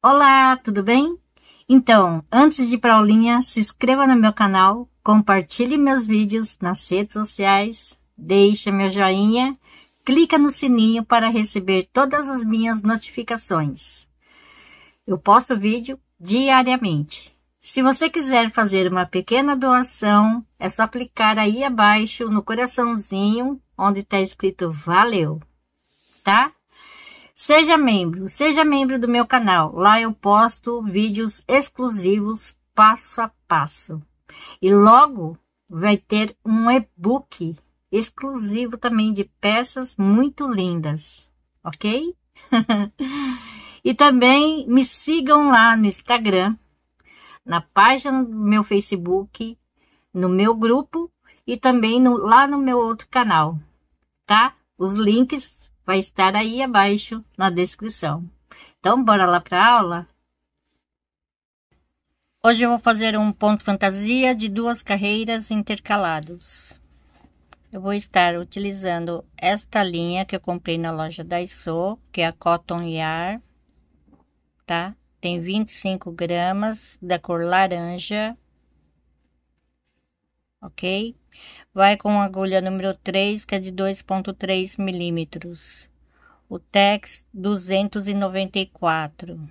Olá, tudo bem? Então, antes de ir para a aulinha, se inscreva no meu canal, compartilhe meus vídeos nas redes sociais, deixa meu joinha, clica no sininho para receber todas as minhas notificações. Eu posto vídeo diariamente. Se você quiser fazer uma pequena doação, é só clicar aí abaixo no coraçãozinho, onde está escrito Valeu, tá? Seja membro, seja membro do meu canal. Lá eu posto vídeos exclusivos passo a passo. E logo vai ter um e-book exclusivo também de peças muito lindas, ok? e também me sigam lá no Instagram, na página do meu Facebook, no meu grupo e também no, lá no meu outro canal, tá? Os links vai estar aí abaixo na descrição. Então, bora lá para a aula? Hoje eu vou fazer um ponto fantasia de duas carreiras intercalados. Eu vou estar utilizando esta linha que eu comprei na loja da ISO, que é a Cotton Yar, tá? Tem 25 gramas da cor laranja, ok? Vai com agulha número 3, que é de 2,3 milímetros. O TEX 294,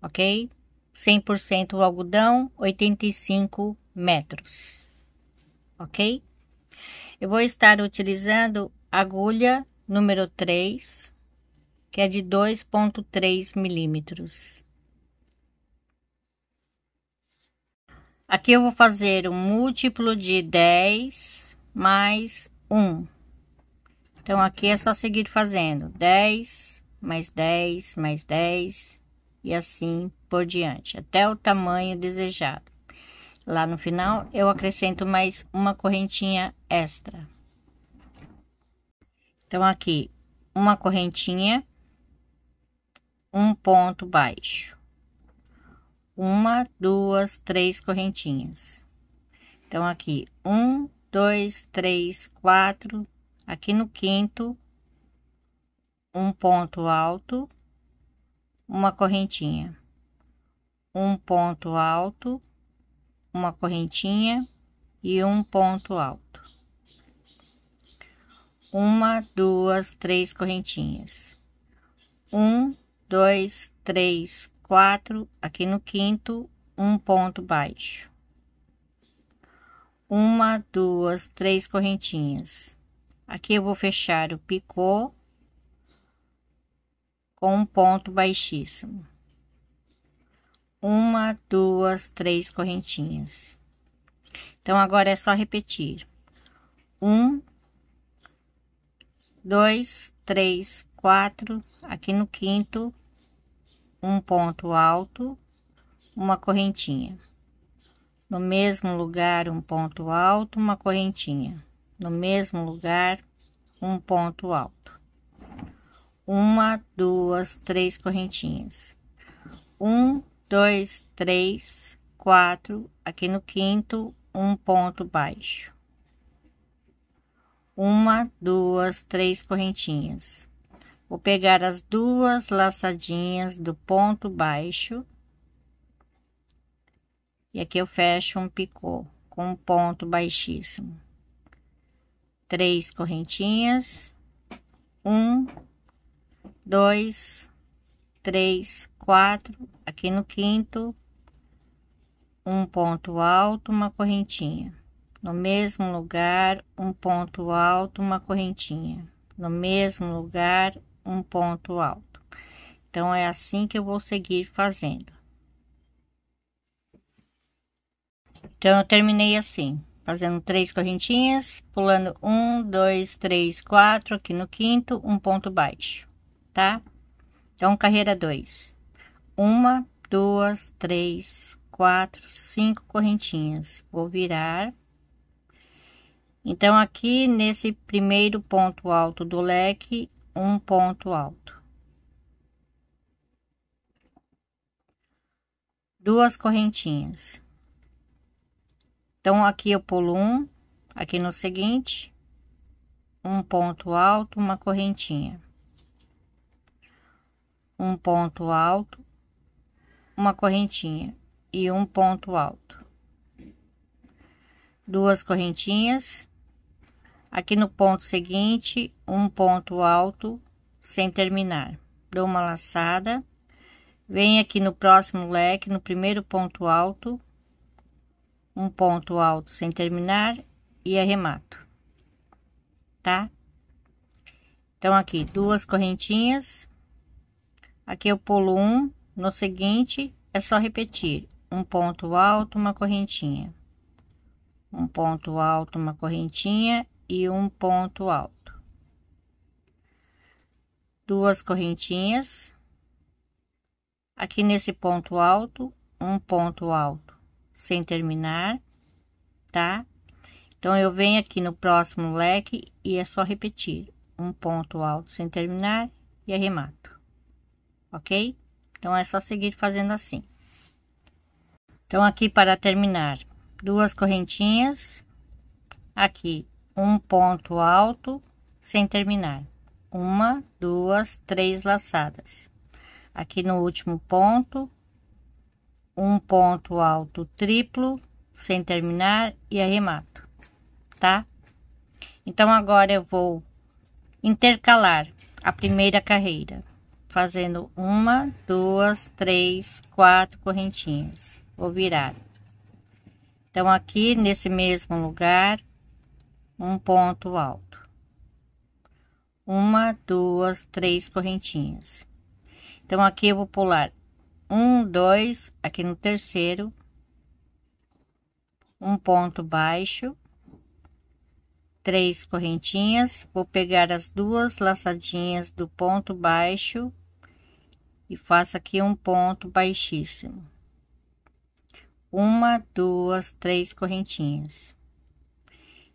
ok? 100% algodão, 85 metros, ok? Eu vou estar utilizando agulha número 3, que é de 2,3 milímetros. Aqui eu vou fazer um múltiplo de 10 mais 1. Então, aqui é só seguir fazendo 10 mais 10 mais 10 e assim por diante, até o tamanho desejado. Lá no final, eu acrescento mais uma correntinha extra. Então, aqui, uma correntinha, um ponto baixo uma, duas, três correntinhas. Então, aqui, um, dois, três, quatro, aqui no quinto, um ponto alto, uma correntinha, um ponto alto, uma correntinha e um ponto alto. Uma, duas, três correntinhas. Um, dois, três, quatro, aqui no quinto, um ponto baixo. Uma, duas, três correntinhas. Aqui eu vou fechar o picô com um ponto baixíssimo. Uma, duas, três correntinhas. Então, agora é só repetir. Um, dois, três, quatro, aqui no quinto, um ponto alto, uma correntinha. No mesmo lugar, um ponto alto, uma correntinha. No mesmo lugar, um ponto alto. Uma, duas, três correntinhas. Um, dois, três, quatro. Aqui no quinto, um ponto baixo. Uma, duas, três correntinhas Vou pegar as duas laçadinhas do ponto baixo. E aqui eu fecho um picô com um ponto baixíssimo. Três correntinhas. Um, dois, três, quatro. Aqui no quinto, um ponto alto, uma correntinha. No mesmo lugar, um ponto alto, uma correntinha. No mesmo lugar, um ponto alto. Então, é assim que eu vou seguir fazendo. Então, eu terminei assim, fazendo três correntinhas, pulando um, dois, três, quatro, aqui no quinto, um ponto baixo, tá? Então, carreira dois, uma, duas, três, quatro, cinco correntinhas. Vou virar. Então, aqui nesse primeiro ponto alto do leque, um ponto alto. Duas correntinhas. Então, aqui eu pulo um, aqui no seguinte, um ponto alto, uma correntinha. Um ponto alto, uma correntinha e um ponto alto. Duas correntinhas, Aqui no ponto seguinte, um ponto alto sem terminar. Dou uma laçada, venho aqui no próximo leque, no primeiro ponto alto, um ponto alto sem terminar e arremato, tá? Então, aqui duas correntinhas, aqui eu pulo um, no seguinte é só repetir um ponto alto, uma correntinha, um ponto alto, uma correntinha e um ponto alto. Duas correntinhas. Aqui nesse ponto alto, um ponto alto sem terminar, tá? Então, eu venho aqui no próximo leque e é só repetir. Um ponto alto sem terminar e arremato, ok? Então, é só seguir fazendo assim. Então, aqui para terminar, duas correntinhas, aqui um ponto alto sem terminar. Uma, duas, três laçadas. Aqui no último ponto, um ponto alto triplo sem terminar e arremato, tá? Então, agora eu vou intercalar a primeira carreira, fazendo uma, duas, três, quatro correntinhas. Vou virar. Então, aqui nesse mesmo lugar, um ponto alto. Uma, duas, três correntinhas. Então, aqui eu vou pular um, dois, aqui no terceiro, um ponto baixo, três correntinhas, vou pegar as duas laçadinhas do ponto baixo e faço aqui um ponto baixíssimo. Uma, duas, três correntinhas.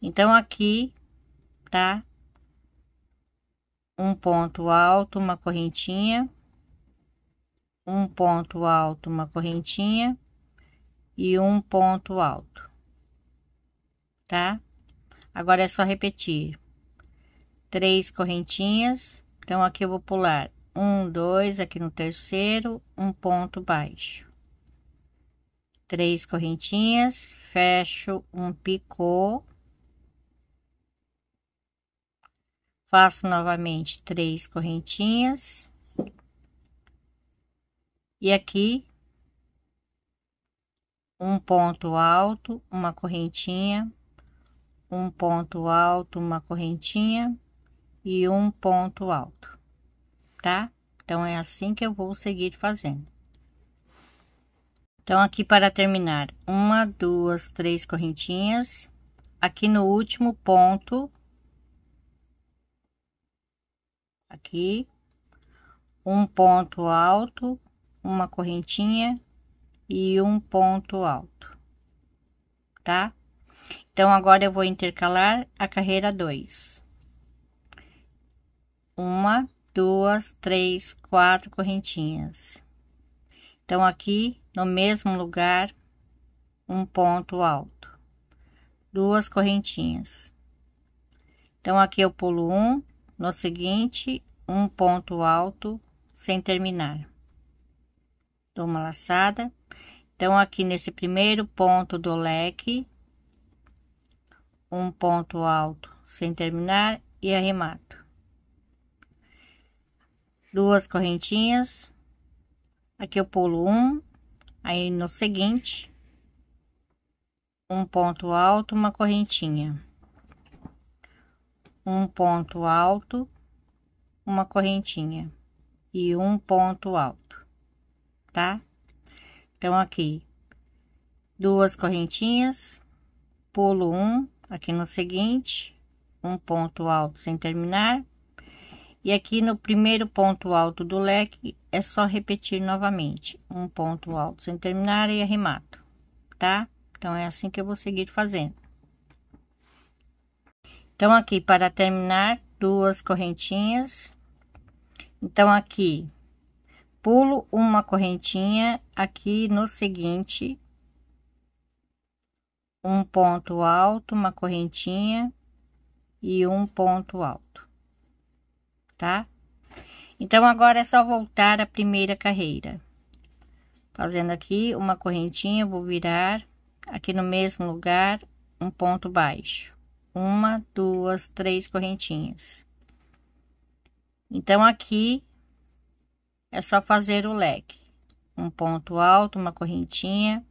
Então, aqui tá um ponto alto, uma correntinha, um ponto alto, uma correntinha e um ponto alto, tá? Agora é só repetir três correntinhas. Então, aqui eu vou pular um, dois, aqui no terceiro, um ponto baixo, três correntinhas, fecho um picô Faço novamente três correntinhas. E aqui, um ponto alto, uma correntinha, um ponto alto, uma correntinha e um ponto alto, tá? Então, é assim que eu vou seguir fazendo. Então, aqui para terminar, uma, duas, três correntinhas. Aqui no último ponto, aqui, um ponto alto, uma correntinha e um ponto alto, tá? Então, agora eu vou intercalar a carreira 2. Uma, duas, três, quatro correntinhas. Então, aqui no mesmo lugar, um ponto alto, duas correntinhas. Então, aqui eu pulo um, no seguinte, um ponto alto sem terminar. Dou uma laçada. Então, aqui nesse primeiro ponto do leque, um ponto alto sem terminar e arremato. Duas correntinhas. Aqui eu pulo um, aí no seguinte, um ponto alto, uma correntinha um ponto alto, uma correntinha e um ponto alto, tá? Então, aqui, duas correntinhas, pulo um, aqui no seguinte, um ponto alto sem terminar, e aqui no primeiro ponto alto do leque, é só repetir novamente, um ponto alto sem terminar e arremato, tá? Então, é assim que eu vou seguir fazendo. Então, aqui, para terminar, duas correntinhas. Então, aqui, pulo uma correntinha aqui no seguinte. Um ponto alto, uma correntinha e um ponto alto, tá? Então, agora é só voltar a primeira carreira. Fazendo aqui uma correntinha, vou virar aqui no mesmo lugar, um ponto baixo uma, duas, três correntinhas. Então, aqui é só fazer o leque. Um ponto alto, uma correntinha,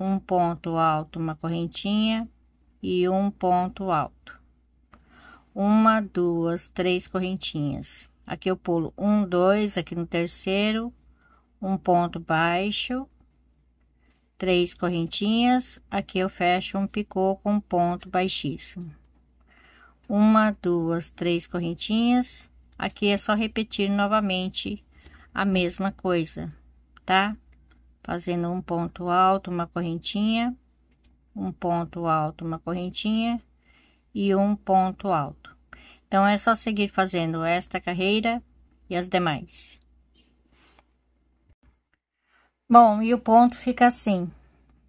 um ponto alto, uma correntinha e um ponto alto. Uma, duas, três correntinhas. Aqui eu pulo um, dois, aqui no terceiro, um ponto baixo, três correntinhas, aqui eu fecho um picô com ponto baixíssimo. Uma, duas, três correntinhas, aqui é só repetir novamente a mesma coisa, tá? Fazendo um ponto alto, uma correntinha, um ponto alto, uma correntinha e um ponto alto. Então, é só seguir fazendo esta carreira e as demais. Bom, e o ponto fica assim,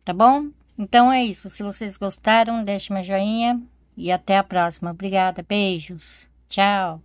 tá bom? Então é isso. Se vocês gostaram, deixe uma joinha e até a próxima. Obrigada, beijos, tchau.